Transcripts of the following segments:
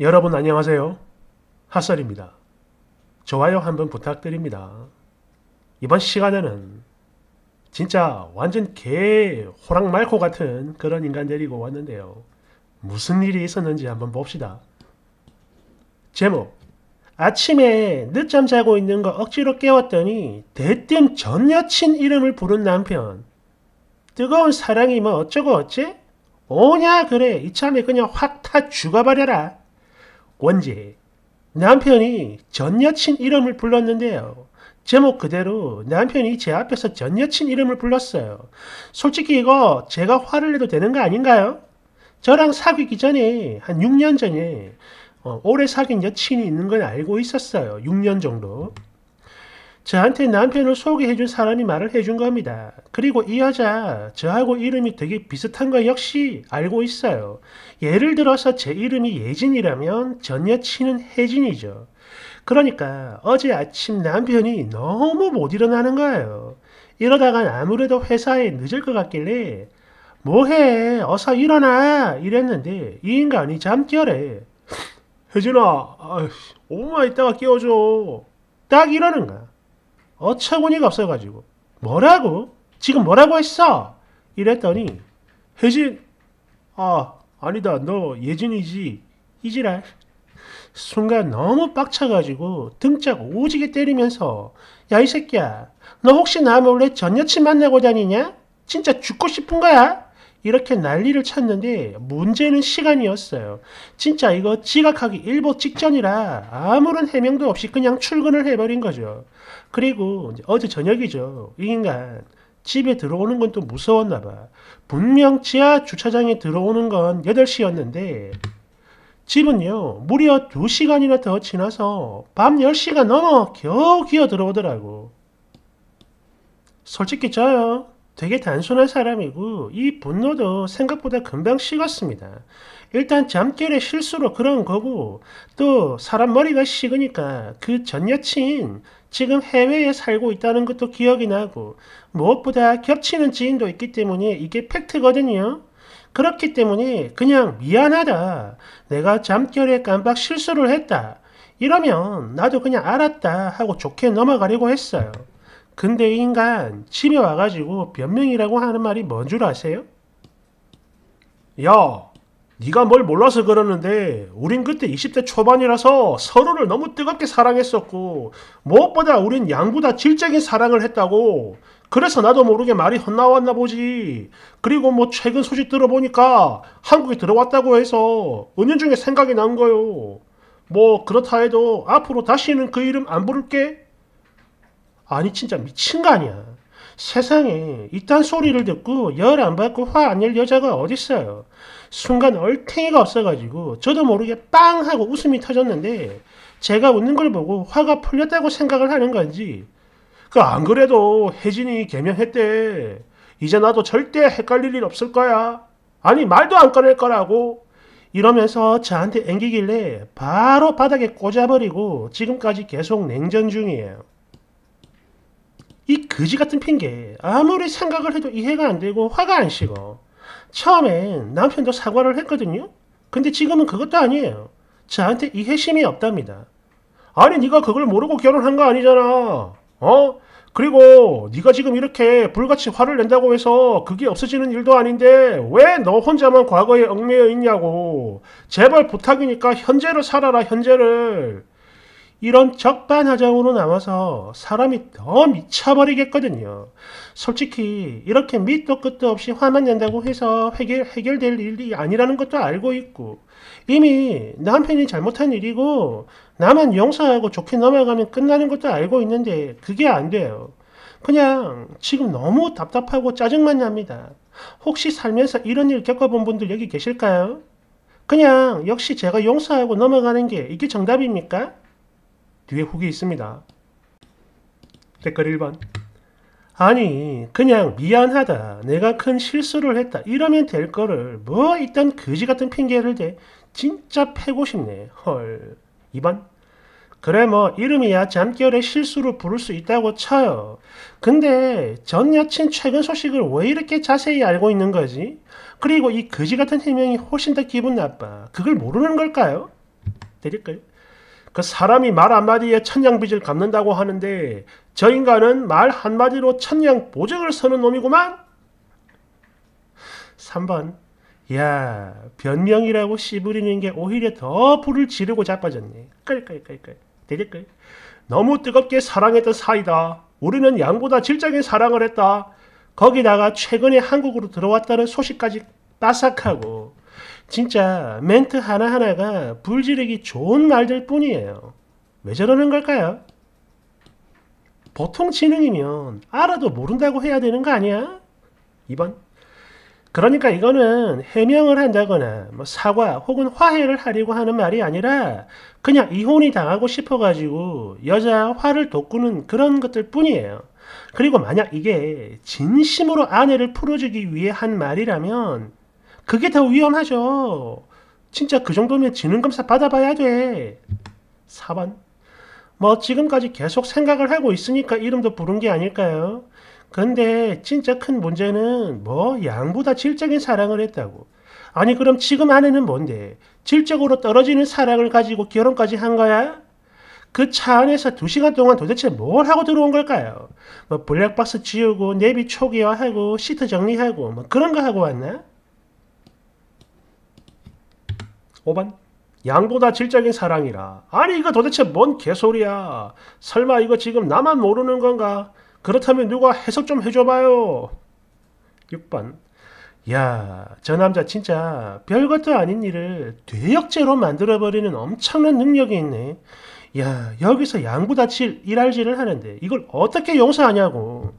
여러분 안녕하세요. 핫설입니다. 좋아요 한번 부탁드립니다. 이번 시간에는 진짜 완전 개 호랑 말코 같은 그런 인간 데리고 왔는데요. 무슨 일이 있었는지 한번 봅시다. 제목 아침에 늦잠 자고 있는 거 억지로 깨웠더니 대뜸 전 여친 이름을 부른 남편 뜨거운 사랑이 뭐 어쩌고 어째? 오냐 그래 이참에 그냥 확 타 죽어버려라 원지. 남편이 전 여친 이름을 불렀는데요. 제목 그대로 남편이 제 앞에서 전 여친 이름을 불렀어요. 솔직히 이거 제가 화를 내도 되는 거 아닌가요? 저랑 사귀기 전에 한 6년 전에 어, 오래 사귄 여친이 있는 건 알고 있었어요. 6년 정도. 저한테 남편을 소개해준 사람이 말을 해준 겁니다. 그리고 이 여자, 저하고 이름이 되게 비슷한 거 역시 알고 있어요. 예를 들어서 제 이름이 예진이라면 전 여친은 혜진이죠. 그러니까 어제 아침 남편이 너무 못 일어나는 거예요. 이러다간 아무래도 회사에 늦을 것 같길래 뭐해 어서 일어나 이랬는데 이 인간이 잠결에 혜진아 오마 이따가 깨워줘 딱 이러는 거야. 어처구니가 없어가지고 뭐라고? 지금 뭐라고 했어? 이랬더니 혜진 아 아니다 너 예진이지 이지랄 순간 너무 빡쳐가지고 등짝 오지게 때리면서 야 이 새끼야 너 혹시 나 몰래 전 여친 만나고 다니냐? 진짜 죽고 싶은 거야? 이렇게 난리를 쳤는데 문제는 시간이었어요. 진짜 이거 지각하기 일보 직전이라 아무런 해명도 없이 그냥 출근을 해버린 거죠. 그리고 어제 저녁이죠. 이 인간 집에 들어오는 건 또 무서웠나 봐. 분명 지하 주차장에 들어오는 건 8시였는데 집은요 무려 2시간이나 더 지나서 밤 10시가 넘어 겨우 기어 들어오더라고. 솔직히 저요. 되게 단순한 사람이고 이 분노도 생각보다 금방 식었습니다. 일단 잠결에 실수로 그런 거고 또 사람 머리가 식으니까 그 전 여친 지금 해외에 살고 있다는 것도 기억이 나고 무엇보다 겹치는 지인도 있기 때문에 이게 팩트거든요. 그렇기 때문에 그냥 미안하다. 내가 잠결에 깜빡 실수를 했다. 이러면 나도 그냥 알았다 하고 좋게 넘어가려고 했어요. 근데 인간 집에 와가지고 변명이라고 하는 말이 뭔 줄 아세요? 야, 네가 뭘 몰라서 그러는데 우린 그때 20대 초반이라서 서로를 너무 뜨겁게 사랑했었고 무엇보다 우린 양보다 질적인 사랑을 했다고 그래서 나도 모르게 말이 헛나왔나 보지 그리고 뭐 최근 소식 들어보니까 한국에 들어왔다고 해서 은연중에 생각이 난 거요 뭐 그렇다 해도 앞으로 다시는 그 이름 안 부를게 아니 진짜 미친 거 아니야 세상에 이딴 소리를 듣고 열 안 받고 화 안 낼 여자가 어딨어요 순간 얼탱이가 없어가지고 저도 모르게 빵 하고 웃음이 터졌는데 제가 웃는 걸 보고 화가 풀렸다고 생각을 하는 건지 그 안 그래도 혜진이 개명했대 이제 나도 절대 헷갈릴 일 없을 거야 아니 말도 안 꺼낼 거라고 이러면서 저한테 앵기길래 바로 바닥에 꽂아버리고 지금까지 계속 냉전 중이에요. 이 거지 같은 핑계 아무리 생각을 해도 이해가 안 되고 화가 안 식어. 처음엔 남편도 사과를 했거든요. 근데 지금은 그것도 아니에요. 저한테 이해심이 없답니다. 아니 네가 그걸 모르고 결혼한 거 아니잖아. 어? 그리고 네가 지금 이렇게 불같이 화를 낸다고 해서 그게 없어지는 일도 아닌데 왜 너 혼자만 과거에 얽매여 있냐고. 제발 부탁이니까 현재를 살아라 현재를. 이런 적반하장으로 나와서 사람이 더 미쳐버리겠거든요. 솔직히 이렇게 밑도 끝도 없이 화만 낸다고 해서 해결, 해결될 일이 아니라는 것도 알고 있고 이미 남편이 잘못한 일이고 나만 용서하고 좋게 넘어가면 끝나는 것도 알고 있는데 그게 안 돼요. 그냥 지금 너무 답답하고 짜증만 납니다. 혹시 살면서 이런 일 겪어본 분들 여기 계실까요? 그냥 역시 제가 용서하고 넘어가는 게 이게 정답입니까? 뒤에 후기 있습니다. 댓글 1번 아니 그냥 미안하다 내가 큰 실수를 했다 이러면 될 거를 뭐 이딴 그지 같은 핑계를 대 진짜 패고 싶네 헐 2번 그래 뭐 이름이야 잠결에 실수로 부를 수 있다고 쳐요 근데 전 여친 최근 소식을 왜 이렇게 자세히 알고 있는 거지 그리고 이 그지 같은 해명이 훨씬 더 기분 나빠 그걸 모르는 걸까요? 드릴까요? 그 사람이 말 한마디에 천냥빚을 갚는다고 하는데 저 인간은 말 한마디로 천냥 보적을 서는 놈이구만. 3번 야 변명이라고 씨부리는 게 오히려 더 불을 지르고 자빠졌네. 끌끌끌끌 너무 뜨겁게 사랑했던 사이다. 우리는 양보다 질적인 사랑을 했다. 거기다가 최근에 한국으로 들어왔다는 소식까지 따삭하고 진짜 멘트 하나하나가 불지르기 좋은 말들 뿐이에요. 왜 저러는 걸까요? 보통 지능이면 알아도 모른다고 해야 되는 거 아니야? 2번. 그러니까 이거는 해명을 한다거나 뭐 사과 혹은 화해를 하려고 하는 말이 아니라 그냥 이혼이 당하고 싶어가지고 여자 화를 돋구는 그런 것들 뿐이에요. 그리고 만약 이게 진심으로 아내를 풀어주기 위해 한 말이라면 그게 더 위험하죠. 진짜 그 정도면 지능검사 받아봐야 돼. 4번. 뭐 지금까지 계속 생각을 하고 있으니까 이름도 부른 게 아닐까요? 근데 진짜 큰 문제는 뭐 양보다 질적인 사랑을 했다고. 아니 그럼 지금 아내는 뭔데? 질적으로 떨어지는 사랑을 가지고 결혼까지 한 거야? 그 차 안에서 2시간 동안 도대체 뭘 하고 들어온 걸까요? 뭐 블랙박스 지우고 내비 초기화하고 시트 정리하고 뭐 그런 거 하고 왔나? 5번 양보다 질적인 사랑이라 아니 이거 도대체 뭔 개소리야 설마 이거 지금 나만 모르는 건가 그렇다면 누가 해석 좀 해줘봐요 6번 야, 저 남자 진짜 별것도 아닌 일을 되역제로 만들어버리는 엄청난 능력이 있네. 야, 여기서 양보다질일할지을 하는데 이걸 어떻게 용서하냐고.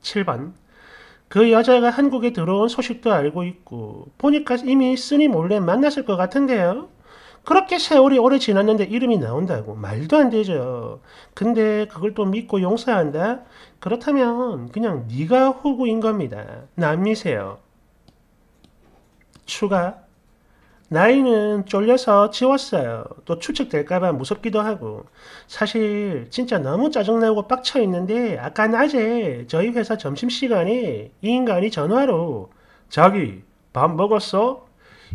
7번 그 여자가 한국에 들어온 소식도 알고 있고 보니까 이미 쓰니 몰래 만났을 것 같은데요. 그렇게 세월이 오래 지났는데 이름이 나온다고 말도 안 되죠. 근데 그걸 또 믿고 용서한다? 그렇다면 그냥 네가 호구인 겁니다. 남이세요 추가 나이는 쫄려서 지웠어요. 또 추측될까봐 무섭기도 하고. 사실 진짜 너무 짜증나고 빡쳐 있는데 아까 낮에 저희 회사 점심시간에 이 인간이 전화로 자기 밥 먹었어?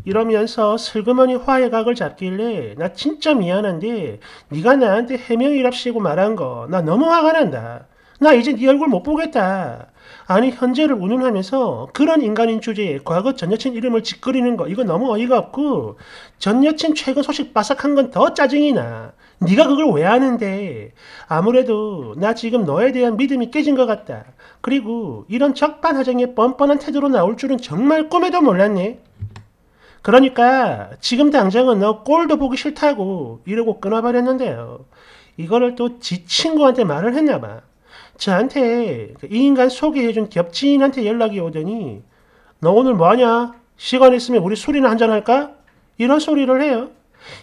이러면서 슬그머니 화해각을 잡길래 나 진짜 미안한데 네가 나한테 해명이랍시고 말한 거나 너무 화가 난다. 나 이제 네 얼굴 못 보겠다. 아니 현재를 운운하면서 그런 인간인 주제에 과거 전 여친 이름을 짓거리는 거 이거 너무 어이가 없고 전 여친 최근 소식 바삭한 건 더 짜증이 나. 네가 그걸 왜하는데 아무래도 나 지금 너에 대한 믿음이 깨진 것 같다. 그리고 이런 적반하장의 뻔뻔한 태도로 나올 줄은 정말 꿈에도 몰랐네. 그러니까 지금 당장은 너 꼴도 보기 싫다고 이러고 끊어버렸는데요. 이거를 또 지 친구한테 말을 했나 봐. 저한테 그 이 인간 소개해준 겹친한테 연락이 오더니 너 오늘 뭐하냐? 시간 있으면 우리 술이나 한잔 할까? 이런 소리를 해요.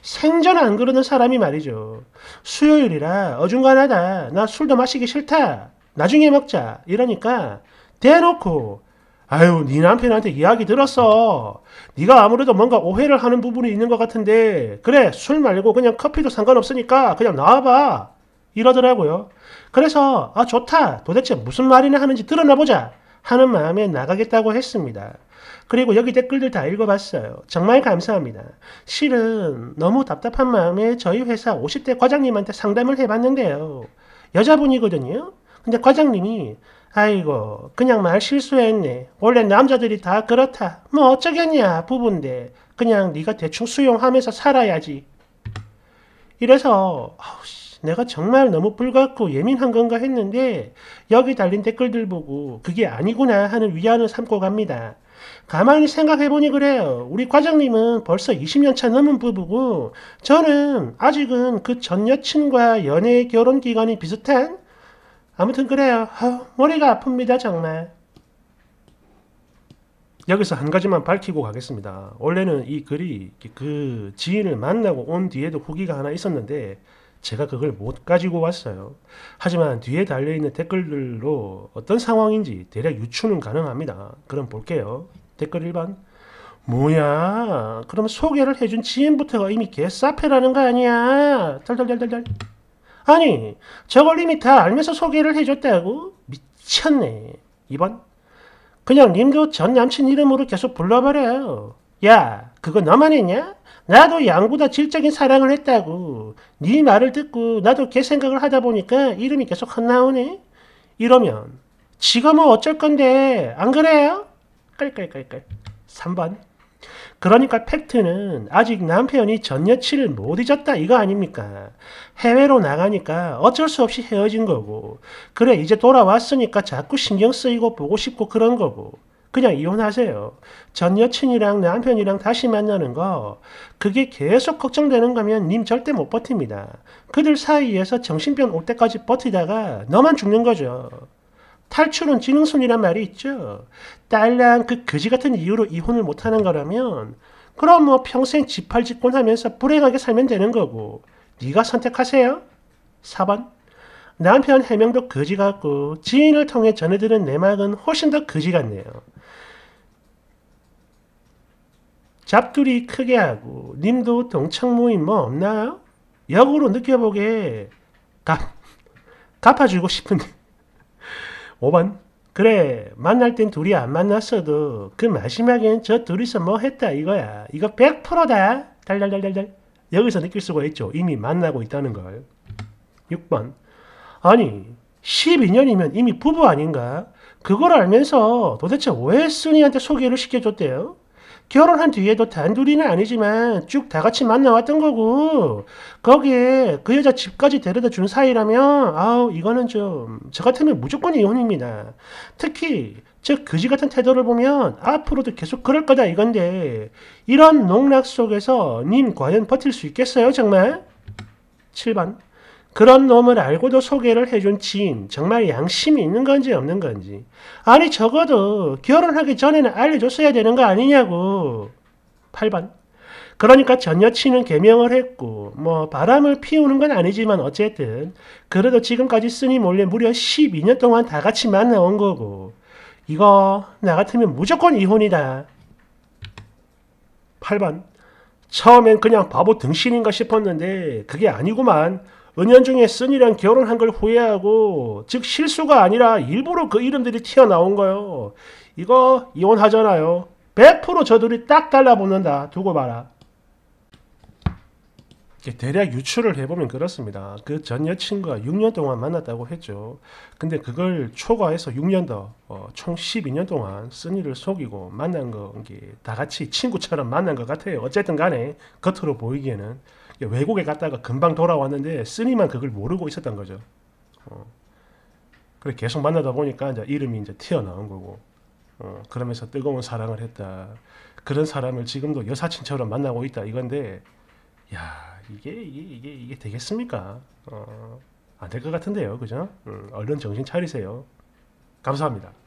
생전 안 그러는 사람이 말이죠. 수요일이라 어중간하다. 나 술도 마시기 싫다. 나중에 먹자. 이러니까 대놓고 아유 네 남편한테 이야기 들었어. 네가 아무래도 뭔가 오해를 하는 부분이 있는 것 같은데 그래 술 말고 그냥 커피도 상관없으니까 그냥 나와봐. 이러더라고요. 그래서 아 좋다. 도대체 무슨 말이나 하는지 드러나보자 하는 마음에 나가겠다고 했습니다. 그리고 여기 댓글들 다 읽어봤어요. 정말 감사합니다. 실은 너무 답답한 마음에 저희 회사 50대 과장님한테 상담을 해봤는데요. 여자분이거든요. 근데 과장님이 아이고 그냥 말 실수했네. 원래 남자들이 다 그렇다. 뭐 어쩌겠냐 부부인데 그냥 네가 대충 수용하면서 살아야지. 이래서 아우 내가 정말 너무 불같고 예민한 건가 했는데 여기 달린 댓글들 보고 그게 아니구나 하는 위안을 삼고 갑니다. 가만히 생각해보니 그래요. 우리 과장님은 벌써 20년 차 넘은 부부고 저는 아직은 그 전 여친과 연애 결혼 기간이 비슷한 아무튼 그래요. 어, 머리가 아픕니다 정말. 여기서 한 가지만 밝히고 가겠습니다. 원래는 이 글이 그 지인을 만나고 온 뒤에도 후기가 하나 있었는데 제가 그걸 못 가지고 왔어요. 하지만 뒤에 달려있는 댓글들로 어떤 상황인지 대략 유추는 가능합니다. 그럼 볼게요. 댓글 1번 뭐야 그럼 소개를 해준 지인부터가 이미 개사패라는 거 아니야 달달달달달 아니 저걸 이미 다 알면서 소개를 해줬다고? 미쳤네 2번 그냥 님도 전 남친 이름으로 계속 불러버려요 야 그거 너만 했냐? 나도 양보다 질적인 사랑을 했다고 네 말을 듣고 나도 걔 생각을 하다 보니까 이름이 계속 헛나오네 이러면 지금은 뭐 어쩔 건데 안 그래요? 깔깔깔깔 3번 그러니까 팩트는 아직 남편이 전 여친을 못 잊었다 이거 아닙니까? 해외로 나가니까 어쩔 수 없이 헤어진 거고 그래 이제 돌아왔으니까 자꾸 신경 쓰이고 보고 싶고 그런 거고 그냥 이혼하세요. 전 여친이랑 남편이랑 다시 만나는 거, 그게 계속 걱정되는 거면 님 절대 못 버팁니다. 그들 사이에서 정신병 올 때까지 버티다가 너만 죽는 거죠. 탈출은 지능순이란 말이 있죠. 딸랑 그 거지 같은 이유로 이혼을 못하는 거라면, 그럼 뭐 평생 지팔집권 하면서 불행하게 살면 되는 거고, 네가 선택하세요. 4번. 남편 해명도 거지 같고, 지인을 통해 전해들은 내막은 훨씬 더 거지 같네요. 잡두리 크게 하고 님도 동창 모임 뭐 없나요? 역으로 느껴보게 갚, 갚아주고 싶은데 5번 그래 만날 땐 둘이 안 만났어도 그 마지막엔 저 둘이서 뭐 했다 이거야 이거 100%다 달달달달달 여기서 느낄 수가 있죠 이미 만나고 있다는 걸 6번 아니 12년이면 이미 부부 아닌가 그걸 알면서 도대체 왜 순이한테 소개를 시켜줬대요 결혼한 뒤에도 단둘이는 아니지만 쭉 다 같이 만나왔던 거고 거기에 그 여자 집까지 데려다 준 사이라면 아우 이거는 좀 저 같으면 무조건 이혼입니다. 특히 즉 그지 같은 태도를 보면 앞으로도 계속 그럴 거다 이건데 이런 농락 속에서 님 과연 버틸 수 있겠어요 정말? 7번 그런 놈을 알고도 소개를 해준 지인, 정말 양심이 있는 건지 없는 건지. 아니, 적어도 결혼하기 전에는 알려줬어야 되는 거 아니냐고. 8번. 그러니까 전 여친은 개명을 했고, 뭐, 바람을 피우는 건 아니지만 어쨌든, 그래도 지금까지 쓰니 몰래 무려 12년 동안 다 같이 만나온 거고, 이거, 나 같으면 무조건 이혼이다. 8번. 처음엔 그냥 바보 등신인가 싶었는데, 그게 아니구만. 은연 중에 쓴이랑 결혼한 걸 후회하고 즉 실수가 아니라 일부러 그 이름들이 튀어나온 거요. 이거 이혼하잖아요. 100% 저들이 딱 달라붙는다. 두고 봐라. 대략 유추를 해보면 그렇습니다. 그 전 여친과 6년 동안 만났다고 했죠. 근데 그걸 초과해서 6년 더, 어, 총 12년 동안 쓴이를 속이고 만난 거, 다 같이 친구처럼 만난 것 같아요. 어쨌든 간에 겉으로 보이기에는. 예, 외국에 갔다가 금방 돌아왔는데 스님만 그걸 모르고 있었던 거죠. 어. 그래 계속 만나다 보니까 이제 이름이 이제 튀어나온 거고 어. 그러면서 뜨거운 사랑을 했다. 그런 사람을 지금도 여사친처럼 만나고 있다 이건데 야 이게 이게 이게, 이게 되겠습니까? 어. 안될 것 같은데요, 그죠? 음, 얼른 정신 차리세요. 감사합니다.